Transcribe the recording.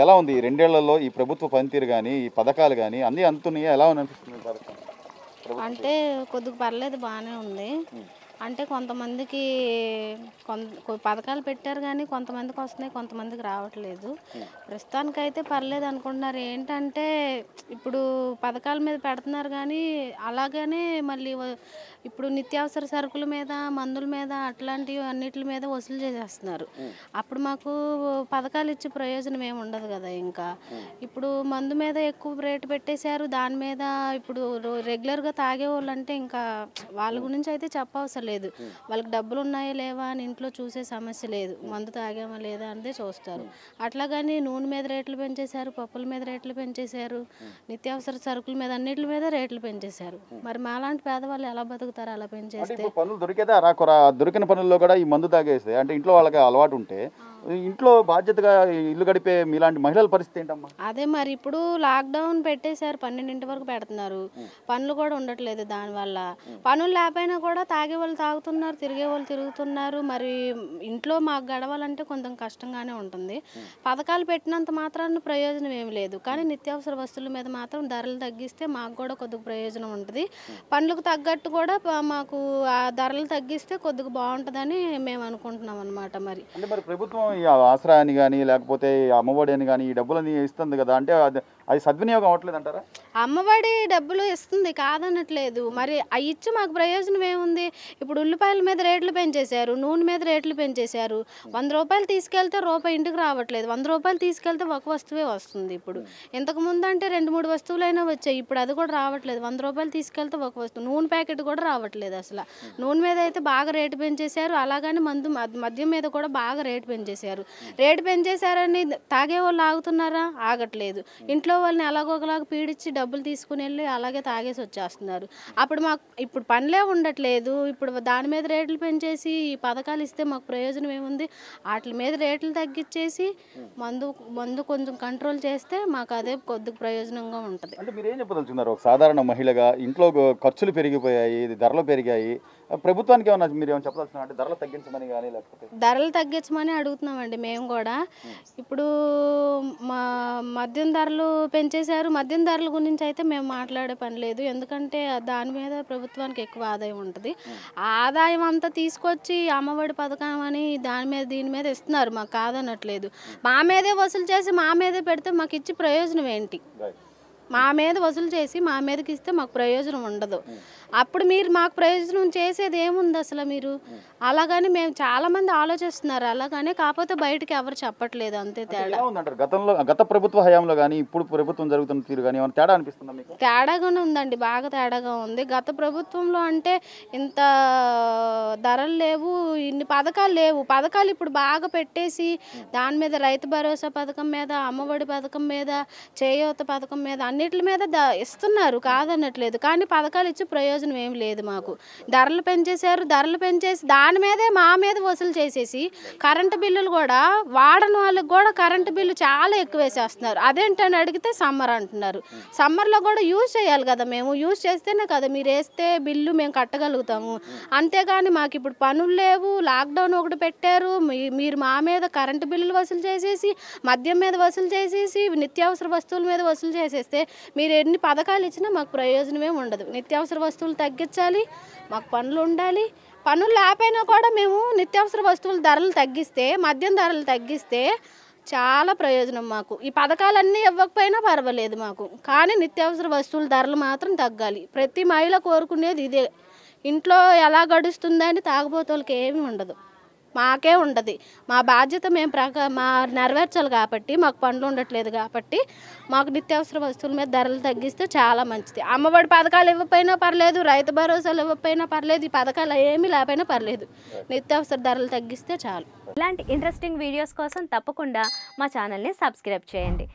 ఎలా ఉంది ఈ రెండేళ్లలో ఈ ప్రభుత్వ పనితీరు కానీ ఈ పథకాలు కానీ అన్ని అందుతున్నాయి ఎలా అనిపిస్తుంది అంటే కొద్దిగా పర్లేదు బాగానే ఉంది అంటే కొంతమందికి కొంత పథకాలు పెట్టారు కానీ కొంతమందికి వస్తున్నాయి కొంతమందికి రావట్లేదు ప్రస్తుతానికి అయితే పర్లేదు అనుకుంటున్నారు ఏంటంటే ఇప్పుడు పథకాల మీద పెడుతున్నారు కానీ అలాగనే మళ్ళీ ఇప్పుడు నిత్యావసర సరుకుల మీద మందుల మీద అట్లాంటివి అన్నిటి మీద వసూలు చేసేస్తున్నారు అప్పుడు మాకు పథకాలు ఇచ్చే ప్రయోజనం ఏమి ఉండదు కదా ఇంకా ఇప్పుడు మందు మీద ఎక్కువ రేటు పెట్టేశారు దాని మీద ఇప్పుడు రెగ్యులర్గా తాగే వాళ్ళంటే ఇంకా వాళ్ళ గురించి అయితే చెప్పవసరం లేదు వాళ్ళకి డబ్బులు ఉన్నాయా లేవా అని ఇంట్లో చూసే సమస్య లేదు మందు తాగామా లేదా అనేది చూస్తారు అట్లాగని నూనె మీద రేట్లు పెంచేశారు పప్పుల మీద రేట్లు పెంచేశారు నిత్యావసర సరుకుల మీద అన్నిటి మీద రేట్లు పెంచేశారు మరి మాలాంటి పేదవాళ్ళు ఎలా బతుకుతారు అలా పెంచేస్తే పనులు దొరికేదా దొరికిన పనుల్లో కూడా ఈ మందు తాగేస్తే అంటే ఇంట్లో వాళ్ళకి అలవాటు ఉంటే ఇంట్లో బాధ్యతగా ఇల్లు గడిపే మీలాంటి మహిళల పరిస్థితి ఏంటమ్మా అదే మరి ఇప్పుడు లాక్డౌన్ పెట్టేశారు పన్నెండింటి వరకు పెడుతున్నారు పనులు కూడా ఉండట్లేదు దానివల్ల పనులు లేకపోయినా కూడా తాగే వాళ్ళు తాగుతున్నారు తిరిగే వాళ్ళు తిరుగుతున్నారు మరి ఇంట్లో మాకు గడవాలంటే కొంచెం కష్టంగానే ఉంటుంది పథకాలు పెట్టినంత మాత్రాన్ని ప్రయోజనం ఏమి లేదు కానీ నిత్యావసర వస్తువుల మీద మాత్రం ధరలు తగ్గిస్తే మాకు కూడా కొద్దిగా ప్రయోజనం ఉంటుంది పనులకు తగ్గట్టు కూడా మాకు ఆ ధరలు తగ్గిస్తే కొద్దిగా బాగుంటుందని మేము అనుకుంటున్నాం అనమాట మరి అంటే మరి ప్రభుత్వం ఈ ఆసరాన్ని కానీ లేకపోతే అమ్మఒడి అని కానీ ఈ డబ్బులని ఇస్తుంది కదా అంటే అది సద్వినియోగం అవ్వట్లేదు అంటారా అమ్మఒడి డబ్బులు ఇస్తుంది కాదనట్లేదు మరి అవి ఇచ్చి మాకు ప్రయోజనం ఏముంది ఇప్పుడు ఉల్లిపాయల మీద రేట్లు పెంచేశారు నూనె మీద రేట్లు పెంచేశారు వంద రూపాయలు తీసుకెళ్తే రూపాయి ఇంటికి రావట్లేదు వంద రూపాయలు తీసుకెళ్తే ఒక వస్తువే వస్తుంది ఇప్పుడు ఇంతకు ముందు అంటే రెండు మూడు వస్తువులైనా వచ్చాయి ఇప్పుడు అది కూడా రావట్లేదు వంద రూపాయలు తీసుకెళ్తే ఒక వస్తువు నూనె ప్యాకెట్ కూడా రావట్లేదు అసలు నూనె మీద అయితే బాగా రేటు పెంచేశారు అలాగని మందు మద్యం మీద కూడా బాగా రేటు పెంచేశారు రేటు పెంచేశారని తాగే వాళ్ళు ఆగుతున్నారా ఆగట్లేదు ఇంట్లో ఇంట్లో వాళ్ళని ఎలాగోలాగా పీడించి డబ్బులు తీసుకుని వెళ్ళి అలాగే తాగేసి వచ్చేస్తున్నారు అప్పుడు మాకు ఇప్పుడు పనులే ఉండట్లేదు ఇప్పుడు దాని మీద రేట్లు పెంచేసి ఈ పథకాలు ఇస్తే మాకు ప్రయోజనం ఏముంది వాటి మీద రేట్లు తగ్గించేసి మందు మందు కొంచెం కంట్రోల్ చేస్తే మాకు అదే కొద్దిగా ప్రయోజనంగా ఉంటుంది అంటే మీరు ఏం చెప్పదలుచున్నారు ఒక సాధారణ మహిళగా ఇంట్లో ఖర్చులు పెరిగిపోయాయి ధరలు పెరిగాయి ప్రభుత్వానికి ఏమన్నా మీరు ఏమైనా చెప్పదలుచున్నారు అంటే ధరలు తగ్గించమని కానీ లేకపోతే ధరలు తగ్గించమని అడుగుతున్నామండి మేము కూడా ఇప్పుడు మా మద్యం ధరలు పెంచేశారు మద్యం ధరల గురించి అయితే మేము మాట్లాడే పని లేదు ఎందుకంటే దాని మీద ప్రభుత్వానికి ఎక్కువ ఆదాయం ఉంటుంది ఆదాయం అంతా తీసుకొచ్చి అమ్మఒడి పథకం అని దాని మీద దీని మీద ఇస్తున్నారు మాకు కాదనట్లేదు మా మీదే వసూలు చేసి మా మీదే పెడితే మాకు ఇచ్చి ప్రయోజనం ఏంటి మా మీద వసూలు చేసి మా మీదకి ఇస్తే మాకు ప్రయోజనం ఉండదు అప్పుడు మీరు మాకు ప్రయోజనం చేసేది ఏముంది అసలు మీరు అలాగని మేము చాలామంది ఆలోచిస్తున్నారు అలాగనే కాకపోతే బయటకి ఎవరు చెప్పట్లేదు అంతే తేడా ఉందంటారు గతంలో గత ప్రభుత్వ హయాంలో కానీ ఇప్పుడు ప్రభుత్వం జరుగుతున్న తీరు కానీ ఏమైనా తేడా అనిపిస్తుంది తేడాగానే ఉందండి బాగా తేడాగా ఉంది గత ప్రభుత్వంలో అంటే ఇంత ధరలు లేవు ఇన్ని పథకాలు లేవు పథకాలు ఇప్పుడు బాగా పెట్టేసి దాని మీద రైతు భరోసా పథకం మీద అమ్మఒడి పథకం మీద చేయూత పథకం మీద అన్ని అన్నిటి మీద ఇస్తున్నారు కాదనట్లేదు కానీ పథకాలు ఇచ్చి ప్రయోజనం ఏమి లేదు మాకు ధరలు పెంచేశారు ధరలు పెంచేసి దాని మీదే మా మీద వసూలు చేసేసి కరెంటు బిల్లులు కూడా వాడని వాళ్ళకి కూడా కరెంటు బిల్లు చాలా ఎక్కువ వేసేస్తున్నారు అదేంటని అడిగితే సమ్మర్ అంటున్నారు సమ్మర్లో కూడా యూజ్ చేయాలి కదా మేము యూజ్ చేస్తేనే కదా మీరు వేస్తే బిల్లు మేము కట్టగలుగుతాము అంతేగాని మాకు ఇప్పుడు పనులు లేవు లాక్డౌన్ ఒకటి పెట్టారు మీరు మా మీద కరెంటు బిల్లులు వసూలు చేసేసి మద్యం మీద వసూలు చేసేసి నిత్యావసర వస్తువుల మీద వసూలు చేసేస్తే మీరు ఎన్ని పథకాలు ఇచ్చినా మాకు ప్రయోజనమే ఉండదు నిత్యావసర వస్తువులు తగ్గించాలి మాకు పనులు ఉండాలి పనులు లేకపోయినా కూడా మేము నిత్యావసర వస్తువుల ధరలు తగ్గిస్తే మద్యం ధరలు తగ్గిస్తే చాలా ప్రయోజనం మాకు ఈ పథకాలన్నీ ఇవ్వకపోయినా పర్వాలేదు మాకు కానీ నిత్యావసర వస్తువుల ధరలు మాత్రం తగ్గాలి ప్రతి మహిళ కోరుకునేది ఇదే ఇంట్లో ఎలా గడుస్తుందని తాగబోతోళ్ళకి ఏమీ ఉండదు మాకే ఉండదు మా బాధ్యత మేము ప్రకా మా నెరవేర్చాలి కాబట్టి మాకు పనులు ఉండట్లేదు కాబట్టి మాకు నిత్యావసర వస్తువుల మీద ధరలు తగ్గిస్తే చాలా మంచిది అమ్మఒడి పథకాలు ఇవ్వకపోయినా పర్లేదు రైతు భరోసాలు ఇవ్వకపోయినా పర్లేదు ఈ పథకాలు ఏమీ లేకపోయినా పర్లేదు నిత్యావసర ధరలు తగ్గిస్తే చాలు ఇలాంటి ఇంట్రెస్టింగ్ వీడియోస్ కోసం తప్పకుండా మా ఛానల్ని సబ్స్క్రైబ్ చేయండి